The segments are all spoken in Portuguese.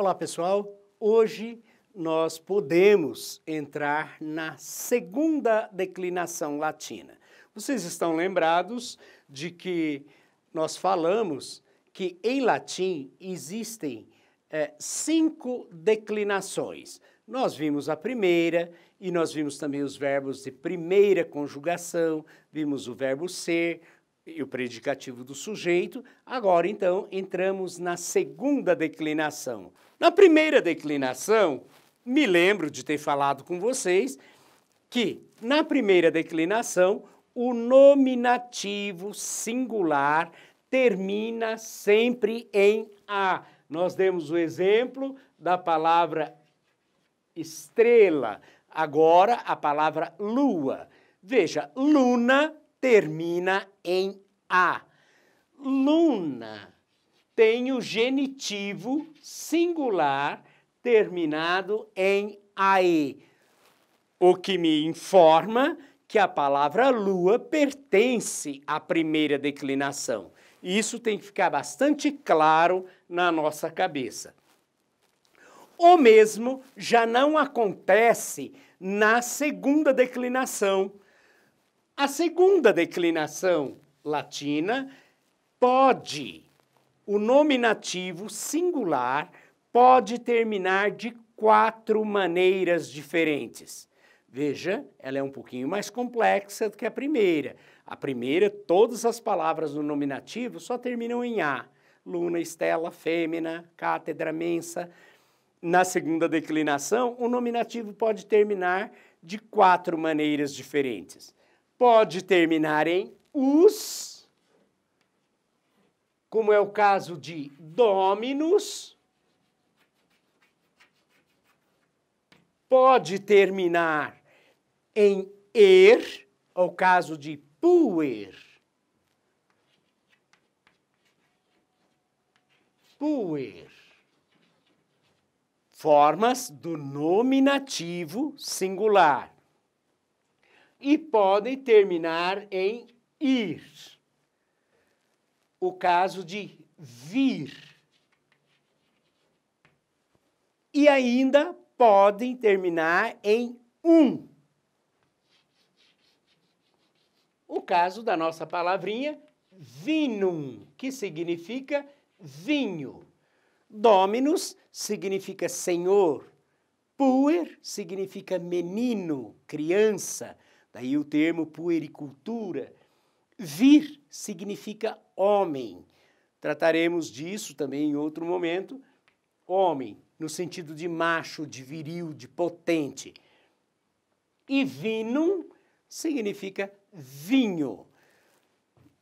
Olá, pessoal. Hoje nós podemos entrar na segunda declinação latina. Vocês estão lembrados de que nós falamos que em latim existem é, cinco declinações. Nós vimos a primeira e nós vimos também os verbos de primeira conjugação, vimos o verbo ser, e o predicativo do sujeito. Agora, então, entramos na segunda declinação. Na primeira declinação, me lembro de ter falado com vocês que, na primeira declinação, o nominativo singular termina sempre em A. Nós demos o exemplo da palavra estrela, agora a palavra lua. Veja, luna termina em A. Luna tem o genitivo singular terminado em AE, o que me informa que a palavra lua pertence à primeira declinação. Isso tem que ficar bastante claro na nossa cabeça. O mesmo já não acontece na segunda declinação, a segunda declinação latina pode. O nominativo singular pode terminar de quatro maneiras diferentes. Veja, ela é um pouquinho mais complexa do que a primeira. A primeira, todas as palavras do nominativo só terminam em A. Luna, estela, fêmea, cátedra, mensa. Na segunda declinação, o nominativo pode terminar de quatro maneiras diferentes pode terminar em us, como é o caso de dominus, pode terminar em er, é o caso de puer. Puer. Formas do nominativo singular e podem terminar em ir. O caso de vir. E ainda podem terminar em um. O caso da nossa palavrinha vinum, que significa vinho. Dominus significa senhor. Puer significa menino, criança. Daí o termo puericultura. Vir significa homem. Trataremos disso também em outro momento. Homem, no sentido de macho, de viril, de potente. E vinum significa vinho.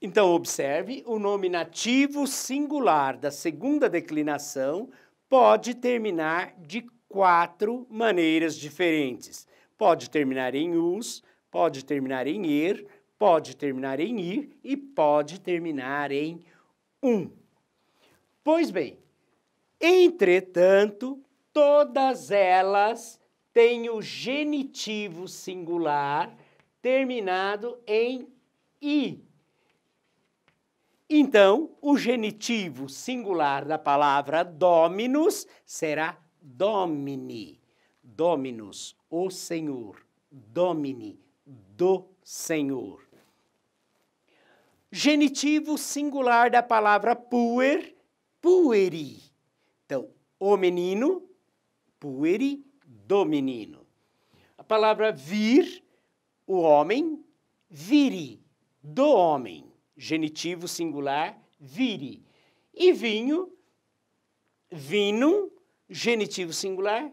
Então, observe, o nominativo singular da segunda declinação pode terminar de quatro maneiras diferentes. Pode terminar em us, Pode terminar em er, pode terminar em ir e pode terminar em um. Pois bem, entretanto, todas elas têm o genitivo singular terminado em i. Então, o genitivo singular da palavra dominus será domini. Dominus, o Senhor. Domini, do Senhor. Genitivo singular da palavra puer, pueri. Então, o menino, pueri, do menino. A palavra vir, o homem, viri, do homem. Genitivo singular, viri. E vinho, vino, genitivo singular,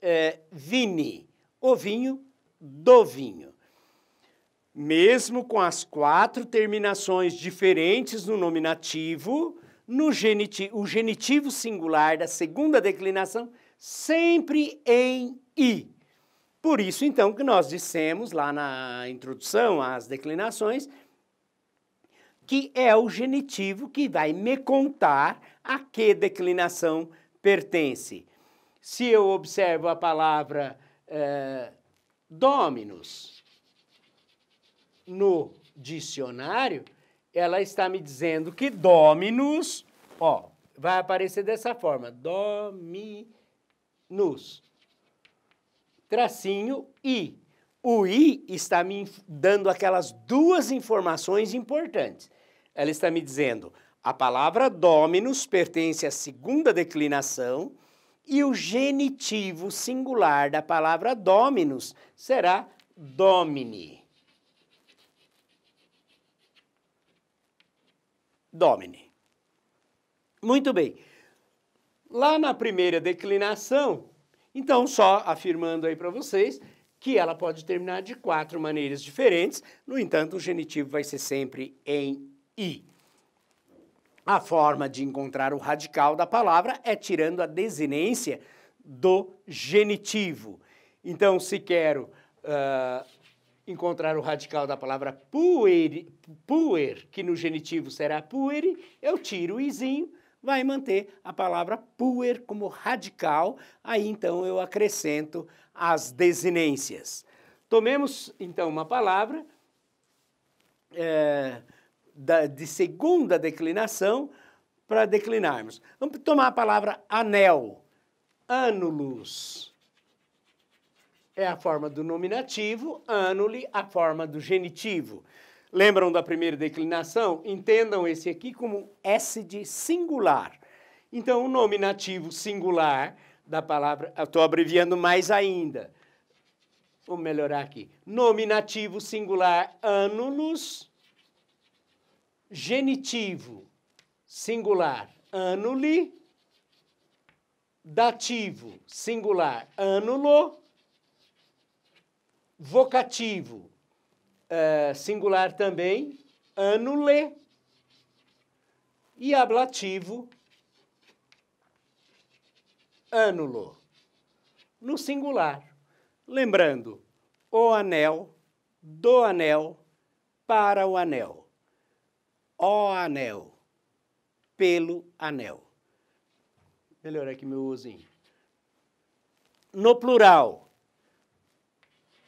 é, vini. O vinho, do vinho mesmo com as quatro terminações diferentes no nominativo, no genitivo, o genitivo singular da segunda declinação sempre em i. Por isso, então, que nós dissemos lá na introdução às declinações que é o genitivo que vai me contar a que declinação pertence. Se eu observo a palavra é, dominus, no dicionário, ela está me dizendo que dominus, ó, vai aparecer dessa forma, dominus, tracinho i. O i está me dando aquelas duas informações importantes. Ela está me dizendo, a palavra dominus pertence à segunda declinação e o genitivo singular da palavra dominus será domini. Domini. Muito bem. Lá na primeira declinação, então só afirmando aí para vocês que ela pode terminar de quatro maneiras diferentes, no entanto, o genitivo vai ser sempre em i. A forma de encontrar o radical da palavra é tirando a desinência do genitivo. Então, se quero uh, encontrar o radical da palavra puer, puer que no genitivo será pueri, eu tiro o izinho, vai manter a palavra puer como radical, aí então eu acrescento as desinências. Tomemos então uma palavra é, da, de segunda declinação para declinarmos. Vamos tomar a palavra anel, anulus é a forma do nominativo, anule a forma do genitivo. Lembram da primeira declinação? Entendam esse aqui como S de singular. Então, o nominativo singular da palavra, estou abreviando mais ainda. Vou melhorar aqui. Nominativo singular anulus, genitivo singular anule, dativo singular anulo, Vocativo, uh, singular também, anule. E ablativo, anulo, no singular. Lembrando, o anel, do anel, para o anel. O anel, pelo anel. Melhor aqui é meu ozinho. No plural,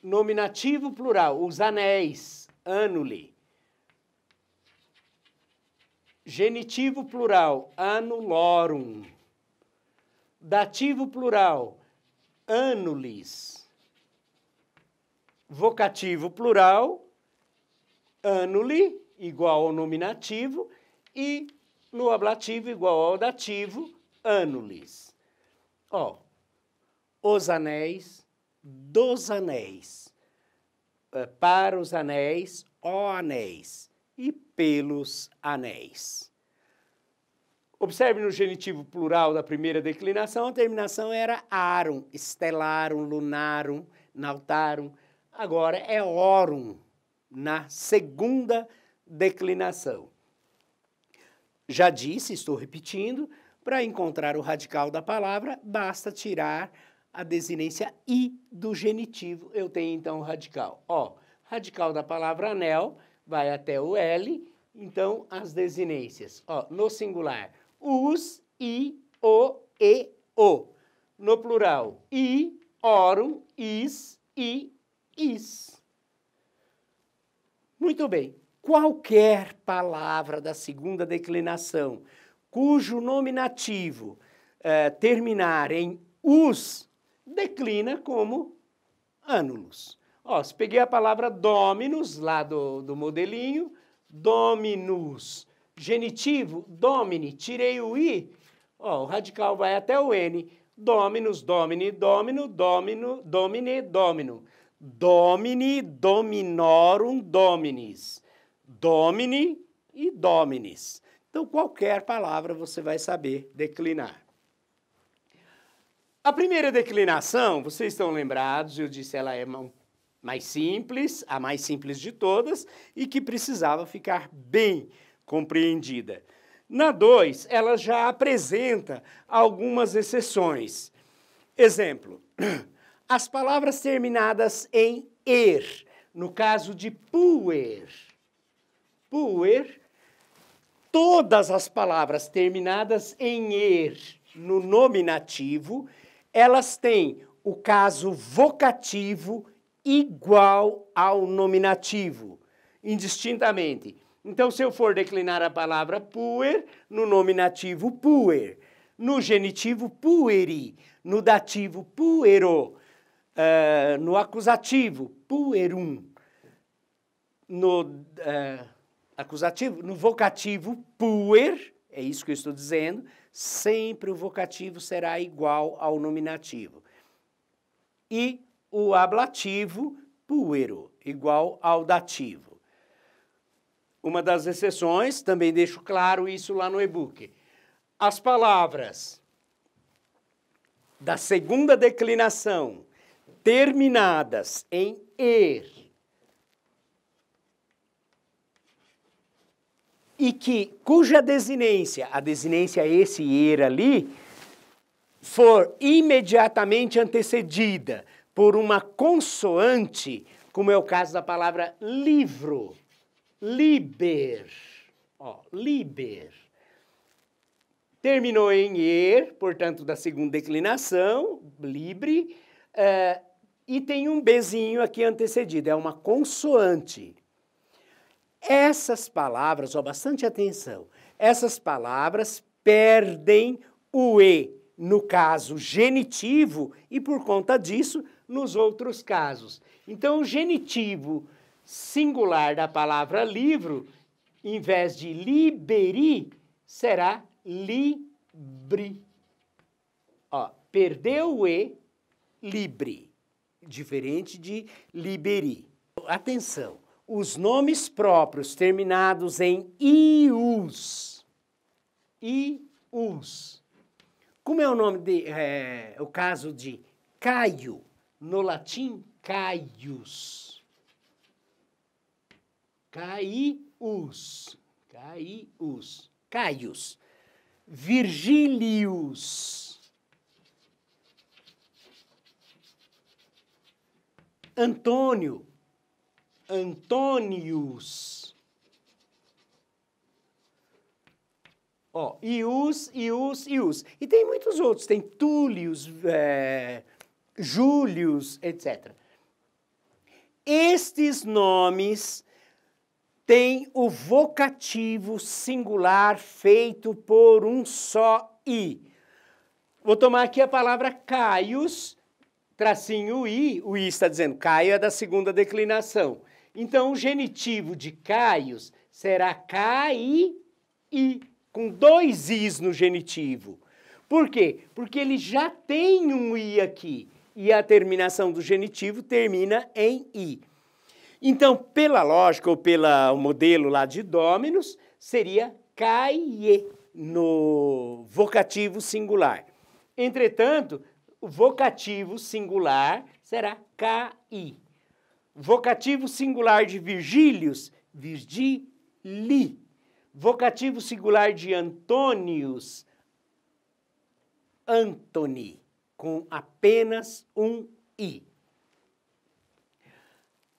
Nominativo plural, os anéis, anuli Genitivo plural, anulorum. Dativo plural, anulis. Vocativo plural, anuli igual ao nominativo, e no ablativo igual ao dativo, anulis. Ó, os anéis, dos anéis, eh, para os anéis, ó anéis, e pelos anéis. Observe no genitivo plural da primeira declinação, a terminação era arum, estelarum, lunarum, nautarum. Agora é orum na segunda declinação. Já disse, estou repetindo, para encontrar o radical da palavra, basta tirar a desinência I do genitivo, eu tenho então o radical. Ó, radical da palavra anel vai até o L, então as desinências. Ó, no singular, us, i, o, e, o. No plural, i, orum, is, i, is. Muito bem. Qualquer palavra da segunda declinação cujo nominativo eh, terminar em us declina como ânulus. Ó, se peguei a palavra dominus lá do, do modelinho, dominus, genitivo, domine. tirei o i, ó, o radical vai até o n, dominus, domine, domino, domino, domine, domino, domini, dominorum, dominis, domini e dominis. Então, qualquer palavra você vai saber declinar. A primeira declinação, vocês estão lembrados, eu disse ela é mais simples, a mais simples de todas, e que precisava ficar bem compreendida. Na 2, ela já apresenta algumas exceções. Exemplo, as palavras terminadas em er, no caso de puer. Puer, todas as palavras terminadas em er no nominativo elas têm o caso vocativo igual ao nominativo, indistintamente. Então, se eu for declinar a palavra puer, no nominativo puer, no genitivo pueri, no dativo puero, uh, no acusativo puerum, no uh, acusativo, no vocativo puer, é isso que eu estou dizendo. Sempre o vocativo será igual ao nominativo. E o ablativo, puero, igual ao dativo. Uma das exceções, também deixo claro isso lá no e-book. As palavras da segunda declinação terminadas em er e que cuja desinência, a desinência é esse ir er ali, for imediatamente antecedida por uma consoante, como é o caso da palavra livro, liber, ó, liber. Terminou em er, portanto, da segunda declinação, libre, uh, e tem um bezinho aqui antecedido, é uma consoante. Essas palavras, ó, bastante atenção, essas palavras perdem o E, no caso genitivo, e por conta disso, nos outros casos. Então, o genitivo singular da palavra livro, em vez de liberi, será libri. Ó, perdeu o E, libre, diferente de liberi. Atenção! os nomes próprios terminados em ius. Ius. Como é o nome de é, o caso de Caio no latim Caius. Caius. Caius. Caius. Virgílius. Antônio, Antônios. Ó, Ius, Ius, Ius. E tem muitos outros, tem Túlios, é, Júlios, etc. Estes nomes têm o vocativo singular feito por um só i. Vou tomar aqui a palavra Caios, tracinho i, o i está dizendo Caio é da segunda declinação. Então, o genitivo de Caios será cai e com dois is no genitivo. Por quê? Porque ele já tem um i aqui e a terminação do genitivo termina em i. Então, pela lógica ou pelo modelo lá de Dominus, seria caie no vocativo singular. Entretanto, o vocativo singular será cai. Vocativo singular de Virgílios, Virgili. Vocativo singular de Antônios, Antony, com apenas um i.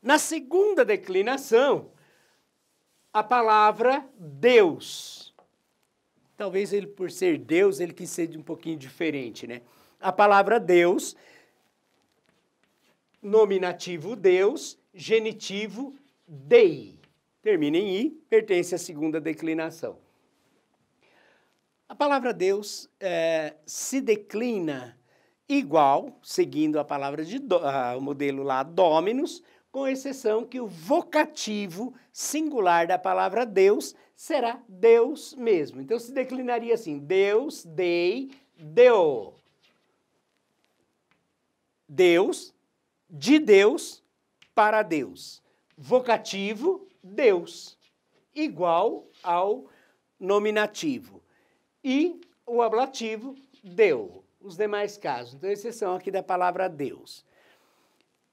Na segunda declinação, a palavra Deus. Talvez ele, por ser Deus, ele quis ser um pouquinho diferente, né? A palavra Deus nominativo Deus, genitivo Dei. Termina em I, pertence à segunda declinação. A palavra Deus é, se declina igual, seguindo a palavra de do, a, o modelo lá Dominus, com exceção que o vocativo singular da palavra Deus será Deus mesmo. Então se declinaria assim: Deus, dei, deu. Deus, de Deus para Deus. Vocativo, Deus, igual ao nominativo. E o ablativo, deu. Os demais casos. Então, exceção aqui da palavra Deus.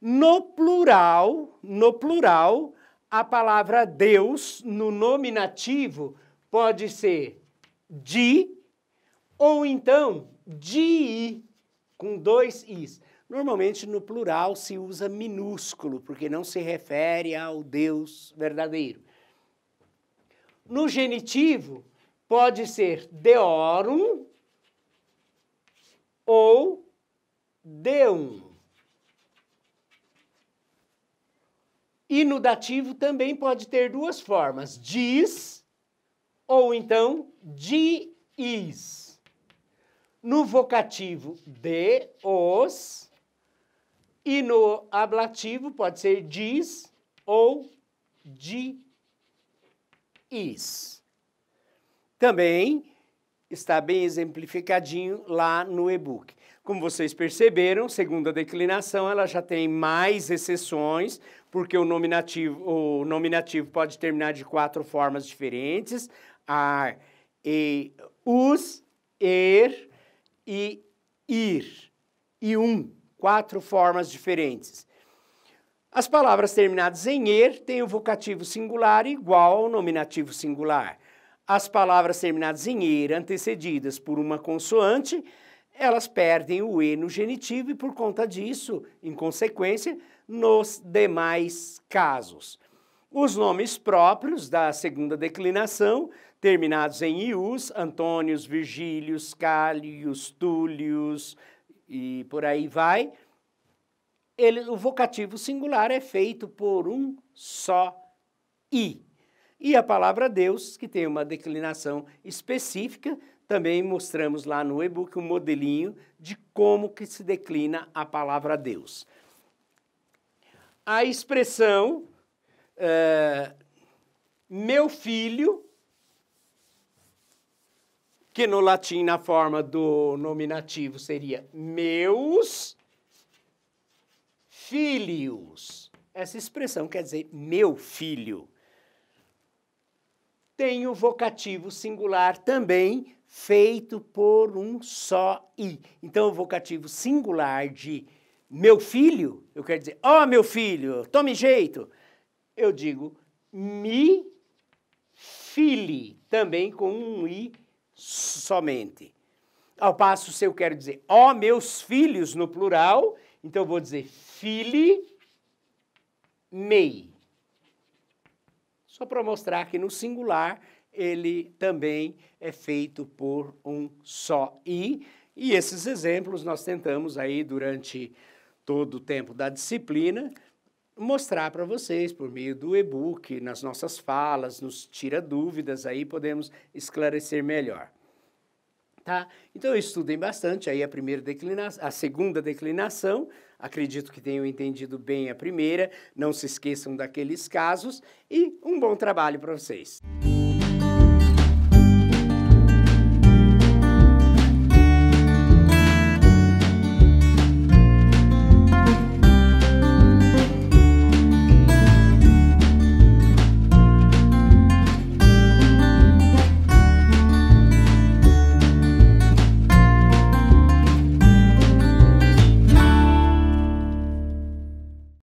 No plural, no plural, a palavra Deus no nominativo pode ser de ou então de com dois is. Normalmente no plural se usa minúsculo, porque não se refere ao Deus verdadeiro. No genitivo, pode ser deorum ou deum. E no dativo também pode ter duas formas: diz ou então diis. No vocativo, de os e no ablativo pode ser diz ou de is. Também está bem exemplificadinho lá no e-book. Como vocês perceberam, segundo a declinação, ela já tem mais exceções, porque o nominativo, o nominativo pode terminar de quatro formas diferentes: ar, e, us, er e ir. E um quatro formas diferentes. As palavras terminadas em er têm o vocativo singular igual ao nominativo singular. As palavras terminadas em er antecedidas por uma consoante, elas perdem o e no genitivo e por conta disso, em consequência, nos demais casos. Os nomes próprios da segunda declinação, terminados em ius, Antônios, Virgílios, Cálios, Túlios, e por aí vai, ele, o vocativo singular é feito por um só i. E a palavra Deus, que tem uma declinação específica, também mostramos lá no e-book um modelinho de como que se declina a palavra Deus. A expressão uh, meu filho que no latim, na forma do nominativo, seria meus filhos. Essa expressão quer dizer meu filho. Tem o vocativo singular também, feito por um só i. Então, o vocativo singular de meu filho, eu quero dizer, ó oh, meu filho, tome jeito. Eu digo, me fili, também com um i somente. Ao passo, se eu quero dizer, ó oh, meus filhos no plural, então eu vou dizer fili mei. Só para mostrar que no singular ele também é feito por um só i. E esses exemplos nós tentamos aí durante todo o tempo da disciplina mostrar para vocês por meio do e-book, nas nossas falas, nos tira dúvidas, aí podemos esclarecer melhor. Tá? Então estudem bastante aí a primeira declinação, a segunda declinação, acredito que tenham entendido bem a primeira, não se esqueçam daqueles casos e um bom trabalho para vocês.